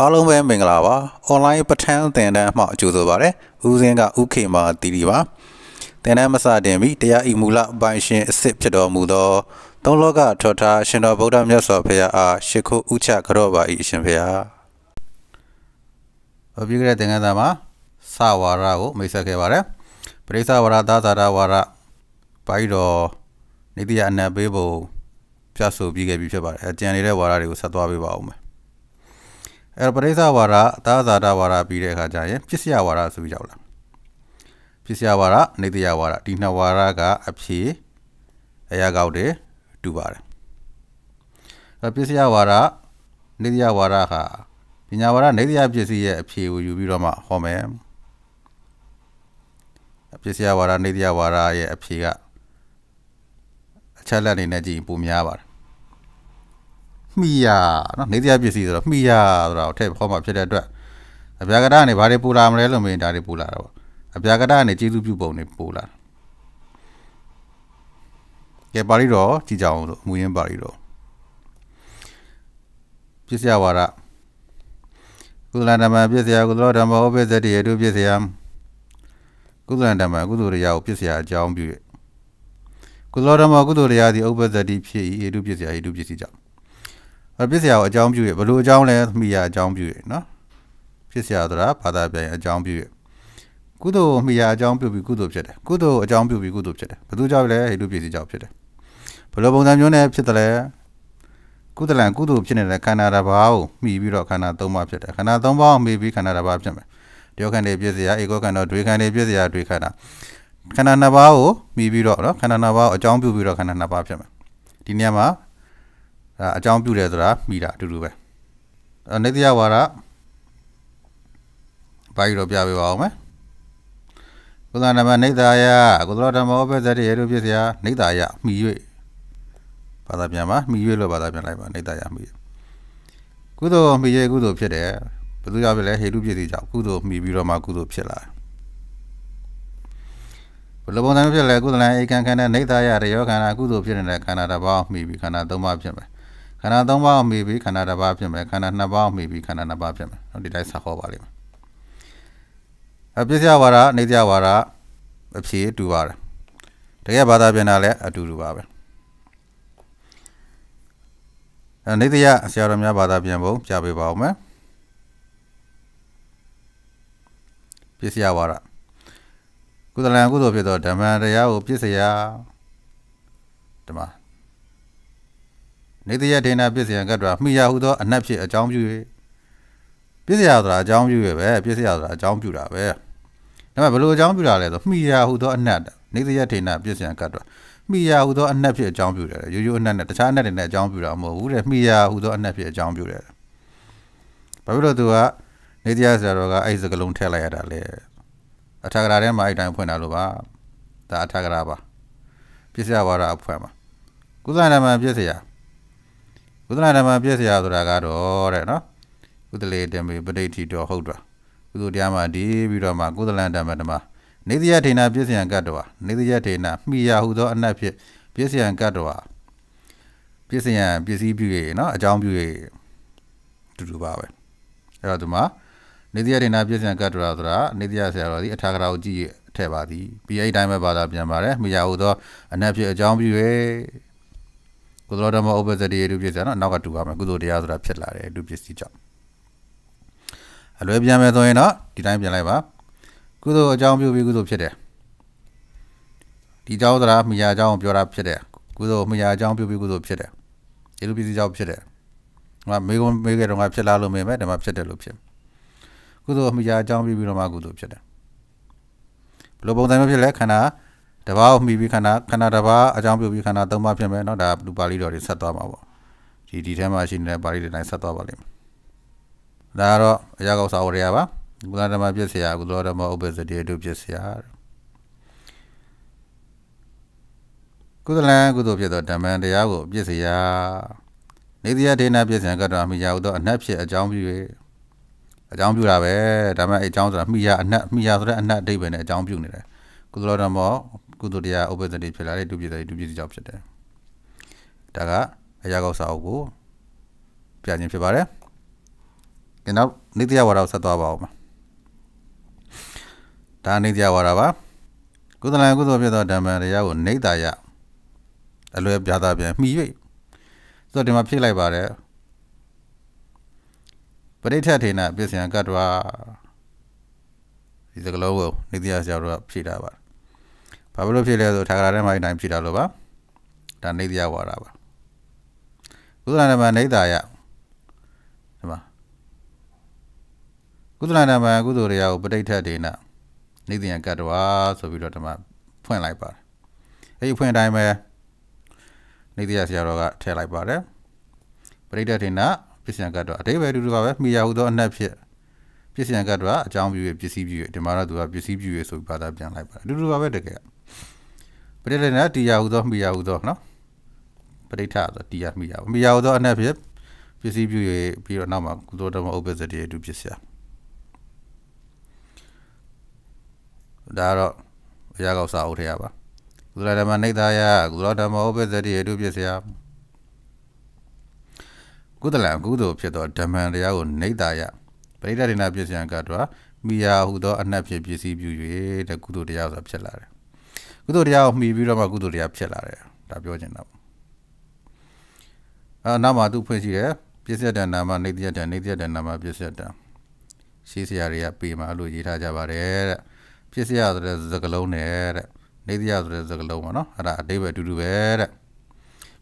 အားလုံးပဲမင်္ဂလာပါ။ online ပဋ္ဌာန်းသင်တန်းမှအကျိုးဆိုပါရစေ။ဦးစင်းကဥခေမာတီတီပါ။သင်တန်းမစတင်ပြီးတရားဤမူလပိုင်ရှင်အစ်စ်ဖြစ်တော်မူသော သုံးလောကထောထားရှင်တော်ဗုဒ္ဓမြတ်စွာဘုရားအားရှိခိုးဥချကြော့ပါ၏အရှင်ဘုရား။အပြည့်ကြတဲ့သင်ခန်းစာမှာစဝါရကိုမိတ်ဆက်ခဲ့ပါရစေ။ပရိသဝါရသာသာရဝါရပိုက်တော်နေတိယအနတ်ပေးဖို့ပြဆိုပြီးခဲ့ပြီဖြစ်ပါတယ်။အကျန်နေတဲ့ဝါရတွေကိုဆက်သွားပေးပါဦးမယ်။အဲ့တော့ပရိစ္ဆဝါဒအသာသာဒဝါဒပြီးတဲ့အခါကျရင်ပစ္စယဝါဒဆိုပြီးရောက်လာပစ္စယဝါဒနေတယဝါဒဒီနှစ်ဝါဒကအဖြေအရာကောက်တယ်တူပါတယ်အဲ့တော့ပစ္စယဝါဒနေတယဝါဒဟာပညာဝါဒနေတယပစ္စည်းရဲ့အဖြေကိုယူပြီးတော့မှဟောမယ်ပစ္စယဝါဒနေတယဝါဒရဲ့အဖြေကအချက်လက်အနေနဲ့ကြည့်ပုံများပါတယ်မိရနော်နေတရားပစ္စည်းဆိုတော့မိရဆိုတာကိုထည့်ဟောမှာဖြစ်တဲ့အတွက်အပြာကတကနေဘာတွေပူလာမလဲလို့မေးဒါတွေပူလာတော့အပြာကတကနေကျေးဇူးပြုပုံတွေပူလာကဲပါဠိတော်ကြည်ကြအောင်လို့အမူရင်းပါဠိတော်ပစ္စယဝါဒကုသလဓမ္မပစ္စယကုသလဓမ္မဥပ္ပစ္စတိယတုပစ္စယကုသလဓမ္မကုသိုလ်တရားကိုပစ္စယအကြောင်းပြု၍ကုသလဓမ္မကုသိုလ်တရားသည်ဥပ္ပစ္စတိဖြစ်၏ယတုပစ္စယယတုပစ္စည်းကြောင့်ဖြစ်စရာကိုအကြောင်းပြုရဘလို့အကြောင်းလဲမိရအကြောင်းပြုရနော်ဖြစ်စရာဆိုတာဘာသာပြန်အကြောင်းပြုရကုသိုလ်မိရအကြောင်းပြုပြီးကုသိုလ်ဖြစ်တယ်ကုသိုလ်အကြောင်းပြုပြီးကုသိုလ်ဖြစ်တယ်ဘသူကြောင့်လဲဟိတုပစ္စည်းကြောင့်ဖြစ်တယ်ဘလို့ပုံစံမျိုးနဲ့ဖြစ်တယ်လဲကုသလံကုသိုလ်ဖြစ်နေတဲ့ခန္ဓာတစ်ပါးကိုမှီပြီးတော့ခန္ဓာ၃ပါးဖြစ်တယ်ခန္ဓာ၃ပါးကိုမှီပြီးခန္ဓာတစ်ပါးဖြစ်မယ်တယောခန္ဓာပြည့်စရာဧကောခန္ဓာဒွေခန္ဓာပြည့်စရာဒွေခန္ဓာခန္ဓာနှစ်ပါးကိုမှီပြီးတော့နော်ခန္ဓာနှစ်ပါးကိုအကြောင်းပြုပြီးတော့ခန္ဓာနှစ်ပါးဖြစ်မယ်ဒီနေရာမှာဒါအကြောင်းပြုတယ်ဆိုတာမိတာအတူတူပဲအနိတ္တယဝါဒဘာကြီးတော့ပြပေးပါအောင်မယ်ကုသနာမနိတ္တယကုသလဓမ္မောပဇ္ဇတိရေတုဖြစ်စရာနိတ္တယမိ၍ဘာသာပြန်ပါမိ၍လို့ဘာသာပြန်လိုက်ပါနိတ္တယမိကုသိုလ်မိရဲ့ကုသိုလ်ဖြစ်တယ်ဘသူရောက်ပြီလဲဟေတုဖြစ်စီကြောင့်ကုသိုလ်မိပြီးတော့မှကုသိုလ်ဖြစ်လာဘလဘုံတိုင်းဖြစ်လဲကုသလံဧကံခန္ဓာနိတ္တယရယောခန္ဓာကုသိုလ်ဖြစ်နေတဲ့ခန္ဓာတစ်ပါးမိပြီးခန္ဓာသုံးပါးဖြစ်မယ်ခန္ဓာ၃ပါးမှီပြီးခန္ဓာတစ်ပါးဖြစ်မယ်ခန္ဓာ၂ပါးမှီပြီးခန္ဓာ၂ပါးဖြစ်မယ်နော်ဒီတိုင်းဆက်ဟောပါလိမ့်မယ်အပစ္စယဝါဒအနိစ္စယဝါဒအဖြေတူပါတယ်တကယ်ဘာသာပြန်တာလည်းအတူတူပါပဲအနိစ္စယဆရာတော်များဘာသာပြန်ဖို့ကြားပေးပါဦးမယ်ပစ္စယဝါဒကုသလံကုသိုလ်ဖြစ်သောဓမ္မတရားကိုပစ္စယဓမ္မနေတရဒေနာပစ္စယံကတ္တရာမိယာဟုသောအနတ်ဖြစ်အကြောင်းပြု၍ပစ္စယဆိုတာအကြောင်းပြုရပဲပစ္စယဆိုတာအကြောင်းပြုတာပဲဒါပေမဲ့ဘလို့အကြောင်းပြုတာလဲဆိုမိယာဟုသောအနတ်နေတရဒေနာပစ္စယံကတ္တရာမိယာဟုသောအနတ်ဖြစ်အကြောင်းပြုတယ်ရိုးရိုးအနတ်နဲ့တခြားအနတ်တွေနဲ့အကြောင်းပြုတာမဟုတ်ဘူးတဲ့မိယာဟုသောအနတ်ဖြစ်အကြောင်းပြုတယ်ဘာဖြစ်လို့သူကနေတရားဆရာတော်ကအဲ့စကလုံးထည့်လိုက်ရတာလေအထာဂရာထဲမှာအဲ့တိုင်းဖွင့်တာလို့ပါဒါအထာဂရာပါပစ္စယဝါဒအဖွင့်ပါကုသနာမပစ္စယကုသလဓမ္မပြည့်စရာဆိုတာကတော့တဲ့နော်ကုသလေတမေပဋိဋ္ဌိတော်ဟုတ်တော်ကုသတရားမှာဒီပြီးတော့မှကုသလဓမ္မဓမ္မနေတိယထေနာပြည့်စံကတ္တဝါနေတိယထေနာမိယာဟုသောအနတ်ဖြင့်ပြည့်စံကတ္တဝါပြည့်စံပစ္စည်းပြု၍နော်အကြောင်းပြု၍တူတူပါပဲအဲ့တော့ဒီမှာနေတိယထေနာပြည့်စံကတ္တဝါဆိုတာနေတိယဆရာတော်ဒီအထာဂရာကိုကြည့်ရထည့်ပါသည်ပြီးအဲ့ဒီတိုင်းပဲဘာသာပြန်ပါတယ်မိယာဟုသောအနတ်ဖြင့်အကြောင်းပြု၍ကုသိုလ်ဓမ္မဥပ္ပဇ္ဇတိအတုပစ္စည်းနော်နောက်ကတူရမယ်ကုသိုလ်တရားဆိုတာဖြစ်လာတယ်အတုပစ္စည်းကြောင့်အလွဲပြန်မယ်ဆိုရင်တော့ဒီတိုင်းပြန်လိုက်ပါ ကုသိုလ်အကြောင်းပြုပြီးကုသိုလ်ဖြစ်တယ်ဒီကြောင်းဆိုတာမိယာအကြောင်းကိုပြောတာဖြစ်တယ်ကုသိုလ်မိယာအကြောင်းပြုပြီးကုသိုလ်ဖြစ်တယ်အတုပစ္စည်းကြောင့်ဖြစ်တယ်ဟိုမေကုမေကေတော့ကဖြစ်လာလို့မေးမယ်ဒါမှဖြစ်တယ်လို့ဖြစ်ကုသိုလ်မိယာအကြောင်းပြုပြီးတော့မှကုသိုလ်ဖြစ်တယ်ဘယ်လိုပုံစံမျိုးဖြစ်လဲခန္ဓာကတဘာကိုမှီပြီးခန္ဓာခန္ဓာတဘာအကြောင်းပြုပြီးခန္ဓာ၃ပါးဖြစ်မယ်เนาะဒါလူပါဠိတော်တွေဆက်သွားမှာပေါ့ဒီဒီထဲမှာရှိနေတဲ့ပါဠိတွေတိုင်းဆက်သွားပါလိမ့်မယ်ဒါကတော့အရာကောက်စာဝရရပါကုသဓမ္မပြည့်စရာကုသဓမ္မဥပ္ပဇ္ဇတိအတုပြည့်စရာကုသလံကုသိုလ်ဖြစ်သောဓမ္မံတရားကိုပြည့်စရာနေတိယဒေနာပြည့်စရာကတ္တအမိယာဟုသောအနှက်ဖြစ်အကြောင်းပြု၍အကြောင်းပြုတာပဲဒါမှအကြောင်းဆိုတာမိယာအနှက်မိယာဆိုတဲ့အနှက်အဓိပ္ပာယ်နဲ့အကြောင်းပြုနေတယ်ကုသလဓမ္မကုသိုလ်တရားဥပ္ပဒတိဖြစ်လာတဲ့ဒုပ္ပဒတိဒုပ္ပဒတိကြောင့်ဖြစ်တယ်ဒါကအရာကောက်စာအုပ်ကိုပြခြင်းဖြစ်ပါတယ်ကဲနောက်နေတရားဝါဒကိုဆက်သွားပါဦးမှာဒါနေတရားဝါဒပါကုသလံကုသိုလ်ဖြစ်သောဓမ္မတရားကိုနေတာယအလွယ်ပြတာပြန်မှီ၍ဆိုတော့ဒီမှာဖြည့်လိုက်ပါတယ်ပဋိဋ္ဌထေနပစ္စယံကတ္တဝါဒီစကလုံးကိုနေတရားဆရာတို့ကဖြည့်တာပါဘာဖြစ်လို့ဖြစ်လဲဆိုထာဂရထဲမှာအတိုင်းဖြစ်တာလို့ပါဒါနေတရားဝါတာပါကုသလနာမနေတာယဒီမှာကုသလနာမကုသိုလ်တရားကိုပဋိဋ္ဌဒေနနေတိယကတ္တဝါဆိုပြီးတော့ဒီမှာဖွင့်လိုက်ပါတယ်အဲ့ဒီဖွင့်တိုင်းပဲနေတိယဆရာတော်ကထည့်လိုက်ပါတယ်ပဋိဋ္ဌဒေနပစ္စယကတ္တဝါအတိဘယ်တူတူပါပဲမိယာဟုသောအနက်ဖြစ်ပစ္စယကတ္တဝါအကြောင်းပြု၍ပစ္စည်းပြု၍ဒီမှာတော့သူကပစ္စည်းပြု၍ဆိုပြီးဘာသာပြန်လိုက်ပါတယ်အတူတူပါပဲတကယ်ပရိဒိနာတီယာဟုသောမိယာဟုသောနော်ပရိဋ္ဌဆိုတီယာမိယာမိယာဟုသောအနက်ဖြစ်ပစ္စည်းပြု၍ပြီးတော့နောက်မှာကုသိုလ်ဓမ္မဥပ္ပဇ္ဇတိအတူဖြစ်စရာဒါတော့အရာကောက်စာအုပ်ထဲရပါကုသလဓမ္မနိဒာယကုသလဓမ္မဥပ္ပဇ္ဇတိအတူဖြစ်စရာကုသလကုသိုလ်ဖြစ်သောဓမ္မတရားကိုနိဒာယပရိဒိနာပစ္စယံကတောမိယာဟုသောအနက်ဖြစ်ပစ္စည်းပြု၍တဲ့ကုသိုလ်တရားဆိုတာဖြစ်လာတယ်ကုသိုလ်တရားကိုမှီပြီးတော့မှကုသိုလ်တရားဖြစ်လာတယ်ဒါပြောချင်တာပေါ့အဲနောက်မှသူဖွင့်ရှိတယ်ပစ္စယတနာမနေတယတနေတယတနာမပစ္စယတရှိစရာတွေကပေမှာလို့ရေးထားကြပါတယ်တဲ့ပစ္စယဆိုတဲ့သကလုံးနဲ့တဲ့နေတယဆိုတဲ့သကလုံးပါနော်အဲ့ဒါအတိပဲအတူတူပဲတဲ့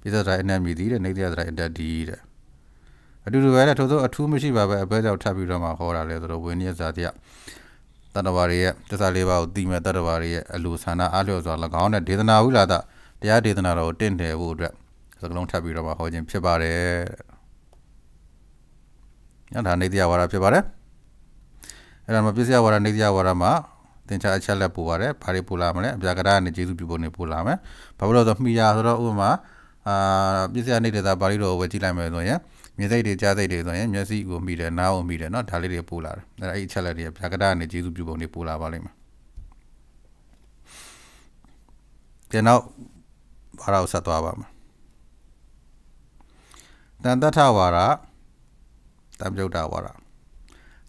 ပစ္စယဆိုတာအနတ်မြည်သည်တဲ့နေတယဆိုတာအတတ်ဒီတဲ့အတူတူပဲတဲ့ထို့သောအထူးမရှိပါပဲအဘဲကြောင့်ထပ်ပြီးတော့မှဟောတာလေဆိုတော့ဝိနည်းဇာတိယတတ္တဝါတွေရဲ့တစ္ဆာလေးပါးကိုသိမဲ့တတ္တဝါတွေရဲ့အလိုဆန္ဒအားလျော်စွာ၎င်းနဲ့ဒေသနာဝိလာဒတရားဒေသနာတော်ကိုတင့်တယ်ဖို့အတွက်စကလုံးထပ်ပြီးတော့မှဟောခြင်းဖြစ်ပါတယ်။ညတာနေတရားဝါဒဖြစ်ပါတယ်။အဲ့ဒါမှပစ္စယဝါဒနေတရားဝါဒမှာသင်္ချာအချက်လက်ပူပါတယ်။ဘာတွေပူလာမလဲ။အပြာကရနဲ့ကျေးဇူးပြုဖို့နေပူလာမယ်။ဘာလို့လဲဆိုတော့မှီယာဆိုတော့ဥပမာအာပစ္စယနေတရားပါဠိတော်ကိုဝယ်ကြည့်လိုက်မယ်ဆိုရင်မျက်စိတွေကြားစိတ်တွေဆိုရင်မျက်စိကိုမိတယ်နားကိုမိတယ်เนาะဒါလေးတွေပို့လာတယ်အဲ့ဒါအဲ့အချက်လက်တွေကဗျာကတကနေကျေးဇူးပြုပုံတွေပို့လာပါလိမ့်မယ်ပြန်တော့ဘာသာကိုဆက်သွားပါမယ်တန်တထဝါရတံပြုတ်တာဝါရ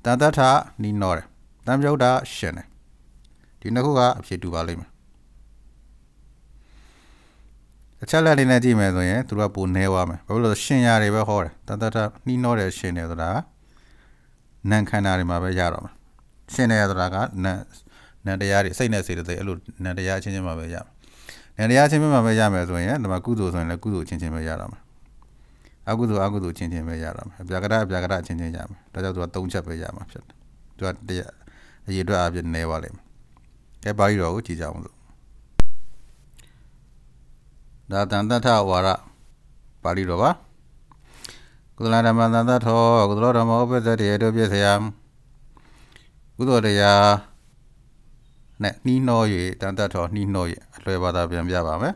တန်တထနီးနော်တယ်တံပြုတ်တာရှင်တယ်ဒီနှစ်ခုကအဖြစ်တူပါလိမ့်မယ်အချက်လက်လေးနဲ့ကြည့်မယ်ဆိုရင်သူတို့ကပိုနှဲသွားမယ်ဘာဖြစ်လို့ရှင်ရတွေပဲဟောတယ်တတတနှီးနှောတယ်ရှင်တယ်ဆိုတာနံခန္ဓာတွေမှာပဲရတော့မှာရှင်တယ်ဆိုတာကနံနံတရားတွေစိတ်နဲ့စေတသိက်အဲ့လိုနံတရားချင်းချင်းမှာပဲရမယ်နံတရားချင်းချင်းမှာပဲရမယ်ဆိုရင်ဒီမှာကုသိုလ်ဆိုရင်လည်းကုသိုလ်ချင်းချင်းပဲရတော့မှာအကုသိုလ်အကုသိုလ်ချင်းချင်းပဲရတော့မှာအပြာကရအပြာကရချင်းချင်းရမယ်ဒါကြောင့်သူက၃ချက်ပဲရမှာဖြစ်တယ်သူကတရားအရေးအတွက်အပြည့်နည်းပါလိမ့်မယ်ကဲပါဠိတော်ကိုကြည့်ကြအောင်လို့ဒါတန်တထဝါရပါဠိတော်ပါကုသလဓမ္မသံသထောကုသလဓမ္မဥပ္ပဇ္ဇတေတုပြည့်စယံကုသိုလ်တရားနဲ့နှီးနှော၍တန်တထောနှီးနှော၍အလွယ်ဘာသာပြန်ပြပါမယ်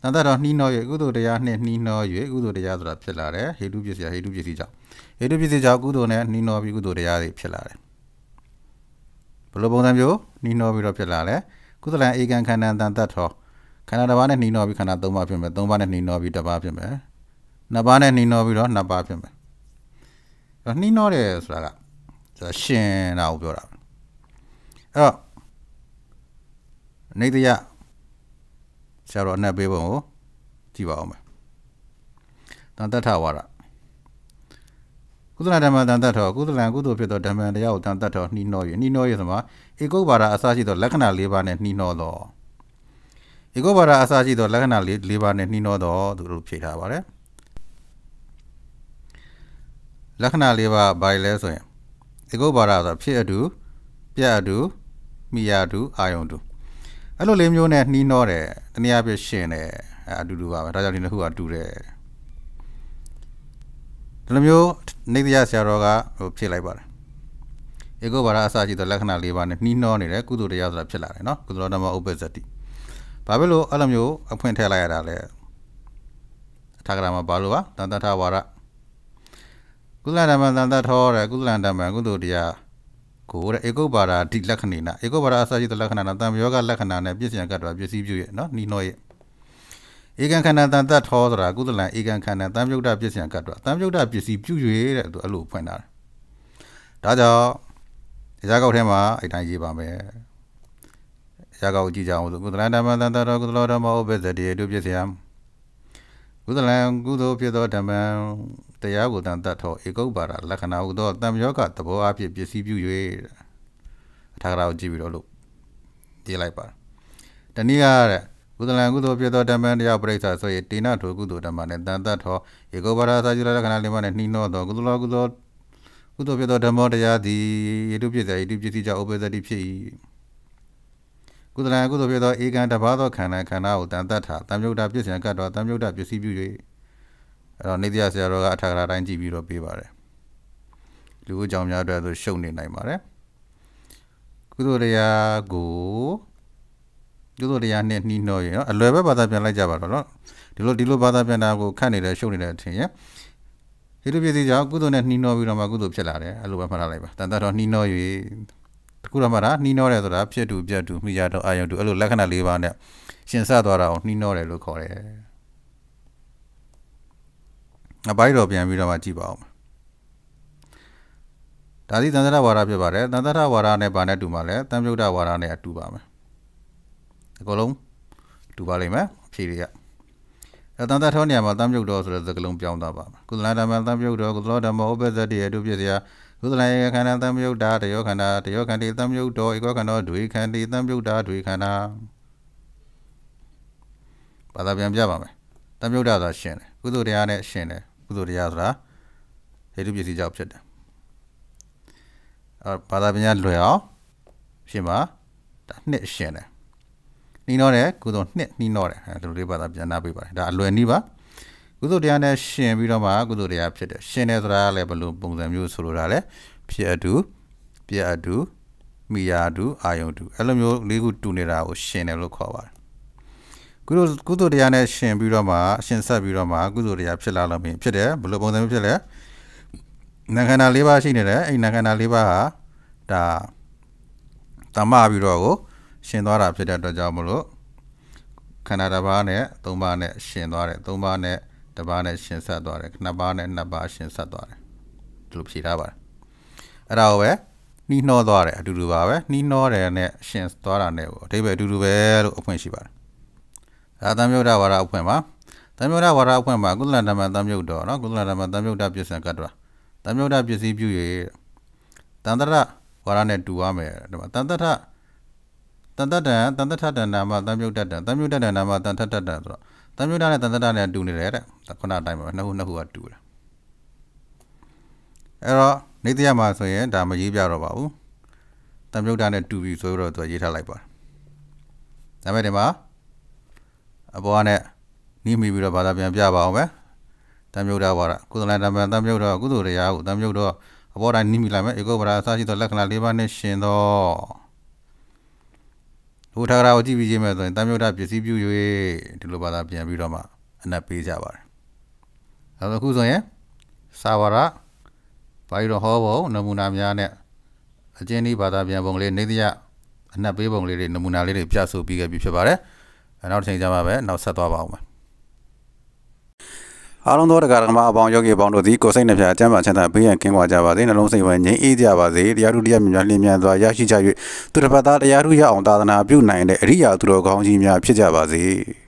တန်တတော်နှီးနှော၍ကုသိုလ်တရားနှင့်နှီးနှော၍ကုသိုလ်တရားဆိုတာဖြစ်လာတယ်ဟေတုပစ္စည်းဟေတုပစ္စည်းကြောင့်ဟေတုပစ္စည်းကြောင့်ကုသိုလ်နဲ့နှီးနှောပြီးကုသိုလ်တရားတွေဖြစ်လာတယ်ဘယ်လိုပုံစံမျိုးနှီးနှောပြီးတော့ဖြစ်လာလဲကုသလံဧကံခန္ဓာတန်တထောခန္ဓာတစ်ပါးနဲ့နှီးနှောပြီးခန္ဓာ၃ပါးဖြစ်မယ်၃ပါးနဲ့နှီးနှောပြီးတစ်ပါးဖြစ်မယ်နှစ်ပါးနဲ့နှီးနှောပြီးတော့နှစ်ပါးဖြစ်မယ်အဲ့နှီးနှောတယ်ဆိုတာကဆိုတာရှင်တာကိုပြောတာအဲ့တော့နေတရဆရာတော်အနက်ပေးပုံကိုကြည့်ပါအောင်မယ်တန်တထဝါရကုသလဓမ္မတန်တထောကုသလံကုသိုလ်ဖြစ်သောဓမ္မတရားကိုတန်တထောနှီးနှော၍နှီးနှော၍ဆိုမှာဧကုတ်ပါဒအစရှိသောလက္ခဏာ၄ပါးနဲ့နှီးနှောသောဒီကောဘာရာအစရှိသောလက္ခဏာ၄ပါးနဲ့နှီးနှောသောသူတို့ဖြေထားပါတယ်လက္ခဏာ၄ပါးဘာလဲဆိုရင်ဒီကောဘာရာဆိုဖြစ်အတူ ပြအတူမိရတူအာယုံတူအဲ့လိုလေးမျိုးနဲ့နှီးနှောတယ်တနည်းအားဖြင့်ရှင်တယ်အတူတူပါပဲဒါကြောင့်ဒီနှစ်ခုကတူတယ်ဒီလိုမျိုးနေတရားဆရာတော်ကဟိုဖြစ်လိုက်ပါတယ်ဧကောဘာရအစာရှိသောလက္ခဏာ၄ပါးနဲ့နှီးနှောနေတယ်ကုသိုလ်တရားဆိုတာဖြစ်လာတယ်နော်ကုသိုလ်ဓမ္မဥပ္ပဇ္ဇတိဘာဖြစ်လို့အဲ့လိုမျိုးအဖွင့်ထည့်လိုက်ရတာလဲအထာကရမှာဘာလို့ပါတန်တထဝါရကုလဓမ္မတန်တထောတဲ့ကုလဓမ္မကုသိုလ်တရားကိုတဲ့ဧကုပ္ပါဒာတိလက္ခဏိနာဧကုပ္ပါဒာအစာရှိတဲ့လက္ခဏာနာတံယောဂလက္ခဏာနဲ့ပြည့်စုံကတ်တော်ပြည့်စည်ပြုရဲ့နော်နီနောရဲ့ဧကံခန္ဓာတန်တထောဆိုတာကုသလံဧကံခန္ဓာတံယုတ်တပြည့်စုံကတ်တော်တံယုတ်တပြည့်စည်ပြုရဲ့တဲ့သူအဲ့လိုဖွင့်တာဒါကြောင့်တရားကောက်ထဲမှာအဲ့တိုင်းရေးပါမယ်ရာကောက်ကြည့်ကြအောင်ဆိုကုသလံဓမ္မသံတရောကုသလောဓမ္မဥပ္ပဇ္ဇတိအတုပြည့်စရာကုသလံကုသိုလ်ဖြစ်သောဓမ္မံတရားကိုတန်တတ်သောဧကုပ္ပါဒလက္ခဏာဟုသောတံယောကသဘောအဖြစ်ပစ္စည်းပြု၍အထာဂရာကိုကြည့်ပြီးတော့လို့ကြည့်လိုက်ပါတနည်းအားတဲ့ကုသလံကုသိုလ်ဖြစ်သောဓမ္မံတရားပရိစ္ဆာဆိုရင်တေနထောကုသိုလ်ဓမ္မနဲ့တန်တတ်သောဧကုပ္ပါဒသာကျူလလက္ခဏာလေးပါးနဲ့နှီးနှောသောကုသလောကုသိုလ်ကုသိုလ်ဖြစ်သောဓမ္မတရားသည်ယတုပြည့်စရာယတုပြည့်စည်းကြောင့်ဥပ္ပဇ္ဇတိဖြစ်၏ကုသလံကုသိုလ်ဖြစ်သောဧကံတပါးသောခန္ဓာခန္ဓာကိုတန်တတ်ထာတံမြုဒ္ဒပြည့်စံကတ်တော်တံမြုဒ္ဒပစ္စည်းပြု၍အဲ့တော့နေတရားဆရာတော်ကအထာကရာတိုင်းကြည့်ပြီးတော့ပေးပါတယ်လူ့အကြောင်းများအတွက်ဆိုရှုပ်နေနိုင်ပါတယ်ကုသိုလ်တရားကိုကုသိုလ်တရားနဲ့နှီးနှောရင်နော်အလွယ်ပဲဘာသာပြန်လိုက်ကြပါတော့နော်ဒီလိုဒီလိုဘာသာပြန်တာကိုခတ်နေတယ်ရှုပ်နေတယ်ထင်ရင်ဟိတုပြည့်စည်ကြောင့်ကုသိုလ်နဲ့နှီးနှောပြီးတော့မှကုသိုလ်ဖြစ်လာတယ်အဲ့လိုပဲမှတ်ထားလိုက်ပါတန်တတော်နှီးနှော၍တခုတော့မှဒါနှီးနှောတယ်ဆိုတာဖြစ်တူပြတ်တူမိကြတော့အာယုံတူအဲ့လိုလက္ခဏာ၄ပါးနဲ့ရှင်ဆက်သွားတာကိုနှီးနှောတယ်လို့ခေါ်တယ်။အပိုင်းတော့ပြန်ပြီးတော့မှကြည့်ပါဦး။ဒါသည်သန္တရဝါဒဖြစ်ပါတယ်။သန္တရဝါဒနဲ့ဘာနဲ့တူမှာလဲ။သံယုတ်တဝါဒနဲ့အတူပါမယ်။အကုန်လုံးတူပါလိမ့်မယ်။ဖြေရရ။အတန်တထောနေရာမှာတံမြုပ်တော်ဆိုတဲ့သကလုံးပြောင်းသွားပါမယ်။ကုသလဓမ္မတံမြုပ်တော်ကုသလဓမ္မဥပ္ပဇ္ဇတိရဲ့အတုပြည့်စရာကုသလယေခန္ဓာသမယုတ်တာတယောခန္ဓာတယောခန္တီသမယုတ်တော်ဧကောခန္ဓာဒွေခန္တီသမယုတ်တာဒွေခန္ဓာဘာသာပြန်ပြပါမယ်သမယုတ်တာဆိုတာရှင်တယ်ကုသိုလ်တရားနဲ့ရှင်တယ်ကုသိုလ်တရားဆိုတာဟေတုပစ္စည်းကြောင့်ဖြစ်တယ်အဲဘာသာပြန်လွယ်အောင်ရှင်ပါဒါနှစ်ရှင်တယ်နှီးနှောတယ်ကုသိုလ်နှစ်နှီးနှောတယ်အဲဒါလေးဘာသာပြန်နာပေးပါတယ်ဒါအလွယ်နည်းပါကုသိုလ်တရားနဲ့ရှင်ပြီးတော့မှကုသိုလ်တရားဖြစ်တယ်ရှင်တယ်ဆိုတာလည်းဘယ်လိုပုံစံမျိုးဆိုလိုတာလဲဖြစ်အတူပြအတူမိယာတူအာယုံတူအဲ့လိုမျိုးလေးခုတူနေတာကိုရှင်တယ်လို့ခေါ်ပါတယ်ကုသိုလ်ကုသိုလ်တရားနဲ့ရှင်ပြီးတော့မှအရှင်ဆက်ပြီးတော့မှကုသိုလ်တရားဖြစ်လာလို့မြင်ဖြစ်တယ်ဘယ်လိုပုံစံမျိုးဖြစ်လဲနာခန္ဓာ၄ပါးရှိနေတယ်အဲ့နာခန္ဓာ၄ပါးဟာဒါတမပြီးတော့ကိုရှင်သွားတာဖြစ်တဲ့အတွက်ကြောင့်မလို့ခန္ဓာတစ်ပါးနဲ့၃ပါးနဲ့ရှင်သွားတယ်၃ပါးနဲ့တစ်ပါးနဲ့ရှင်ဆက်သွားတယ်နှစ်ပါးနဲ့နှစ်ပါးရှင်ဆက်သွားတယ်ဒီလိုဖြေထားပါတယ်အဲ့ဒါကိုပဲနှီးနှောသွားတယ်အတူတူပါပဲနှီးနှောတယ်နဲ့ရှင်သွားတာနဲ့ပေါ့အတိပ္ပယ်အတူတူပဲလို့အဖွင့်ရှိပါတယ်ဒါသံယုဒ္ဓဝါဒအဖွင့်ပါသံယုဒ္ဓဝါဒအဖွင့်ပါကုသလဓမ္မသံယုဒ္ဓောနော်ကုသလဓမ္မသံယုဒ္ဓပြစ္ဆံကတ္တရာသံယုဒ္ဓပစ္စည်းပြု၍တန်တရဝါဒနဲ့တူရမယ်ဒီမှာတန်တထတန်တတံတန်တထတဏနာမသံယုဒ္ဓတံသံယုဒ္ဓတဏနာမတန်ထထတံဆိုတော့တံမြူတာနဲ့တန်တတာနဲ့တူနေတယ်တဲ့ခုနအတိုင်းပဲနှစ်ခုနှစ်ခုကတူတယ်အဲ့တော့နေတရမှာဆိုရင်ဒါမရေးပြတော့ပါဘူးတံမြူတာနဲ့တူပြီဆိုတော့သူရေးထားလိုက်ပါတယ်ဒါပေမဲ့ဒီမှာအပေါ်ကနေနှီးမိပြီးတော့ဘာသာပြန်ပြပါအောင်ပဲတံမြုပ်တာဝါရကုသလတံမြန်တံမြုပ်တော့ကုသိုလ်တရားကိုတံမြုပ်တော့အပေါ်တိုင်းနှီးမိလိုက်မယ်ဧကောပရာအစရှိသောလက္ခဏာ၄ပါးနဲ့ရှင်သောဟိုထာဂရာကိုကြည့်ပြီးချင်းမဲ့ဆိုရင်တမ်းမြုတ်တာပစ္စည်းပြု၍ဒီလိုဘာသာပြန်ပြီးတော့မှအနက်ပေးကြပါတယ်။ဒါဆိုအခုဆိုရင်စာဝရဘာယူတော်ဟောဘုံနမူနာများနဲ့အကျဉ်းဒီဘာသာပြန်ပုံလေးနေသရအနက်ပေးပုံလေးတွေနမူနာလေးတွေပြဆိုပြီးခဲ့ပြီဖြစ်ပါတယ်။နောက်တစ်ချိန်ကျမှပဲနောက်ဆက်သွားပါအောင်မယ်။အားလုံးသောတရားဓမ္မအပေါင်းယောဂီအပေါင်းတို့သည်ကိုယ်စိတ်နှပြအကျမ်းပါချမ်းသာဘေးရန်ကင်းကွာကြပါစေနှလုံးစိတ်ဝမ်းငြိမ်းအေးကြပါစေတရားထုတရားမြများလင်းမြန်စွာရရှိကြ၍သူတစ်ပါးသားတရားထုရအောင်သာသနာပြုနိုင်တဲ့အရိယာသူတော်ကောင်းကြီးများဖြစ်ကြပါစေ။